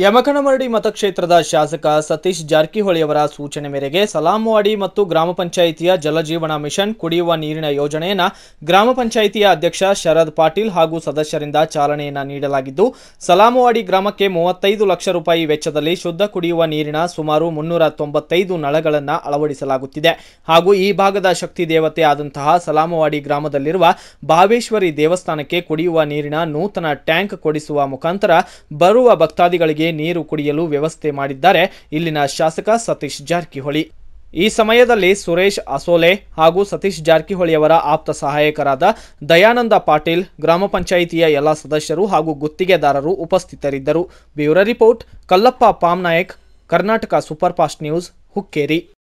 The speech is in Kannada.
ಯಮಕನಮರಡಿ ಮತಕ್ಷೇತ್ರದ ಶಾಸಕ ಸತೀಶ್ ಜಾರಕಿಹೊಳಿ ಅವರ ಸೂಚನೆ ಮೇರೆಗೆ ಸಲಾಮವಾಡಿ ಮತ್ತು ಗ್ರಾಮ ಪಂಚಾಯಿತಿಯ ಜಲಜೀವನ ಮಿಷನ್ ಕುಡಿಯುವ ನೀರಿನ ಯೋಜನೆಯನ್ನು ಗ್ರಾಮ ಪಂಚಾಯಿತಿಯ ಅಧ್ಯಕ್ಷ ಶರದ್ ಪಾಟೀಲ್ ಹಾಗೂ ಸದಸ್ಯರಿಂದ ಚಾಲನೆಯನ್ನು ನೀಡಲಾಗಿದ್ದು ಸಲಾಮವಾಡಿ ಗ್ರಾಮಕ್ಕೆ ಮೂವತ್ತೈದು ಲಕ್ಷ ರೂಪಾಯಿ ವೆಚ್ಚದಲ್ಲಿ ಶುದ್ಧ ಕುಡಿಯುವ ನೀರಿನ ಸುಮಾರು ಮುನ್ನೂರ ತೊಂಬತ್ತೈದು ನಳಗಳನ್ನು ಅಳವಡಿಸಲಾಗುತ್ತಿದೆ ಹಾಗೂ ಈ ಭಾಗದ ಶಕ್ತಿ ದೇವತೆ ಆದಂತಹ ಸಲಾಮವಾಡಿ ಗ್ರಾಮದಲ್ಲಿರುವ ಭಾವೇಶ್ವರಿ ದೇವಸ್ಥಾನಕ್ಕೆ ಕುಡಿಯುವ ನೀರಿನ ನೂತನ ಟ್ಯಾಂಕ್ ಕೊಡಿಸುವ ಮುಖಾಂತರ ಬರುವ ಭಕ್ತಾದಿಗಳಿಗೆ ನೀರು ಕುಡಿಯಲು ವ್ಯವಸ್ಥೆ ಮಾಡಿದ್ದಾರೆ ಇಲ್ಲಿನ ಶಾಸಕ ಸತೀಶ್ ಜಾರಕಿಹೊಳಿ ಈ ಸಮಯದಲ್ಲಿ ಸುರೇಶ್ ಅಸೋಲೆ ಹಾಗೂ ಸತೀಶ್ ಜಾರಕಿಹೊಳಿಯವರ ಆಪ್ತ ಸಹಾಯಕರಾದ ದಯಾನಂದ ಪಾಟೀಲ್ ಗ್ರಾಮ ಪಂಚಾಯಿತಿಯ ಎಲ್ಲ ಸದಸ್ಯರು ಹಾಗೂ ಗುತ್ತಿಗೆದಾರರು ಉಪಸ್ಥಿತರಿದ್ದರು bureau report Kallappa Pamnayak Karnataka superfast news Hukkeri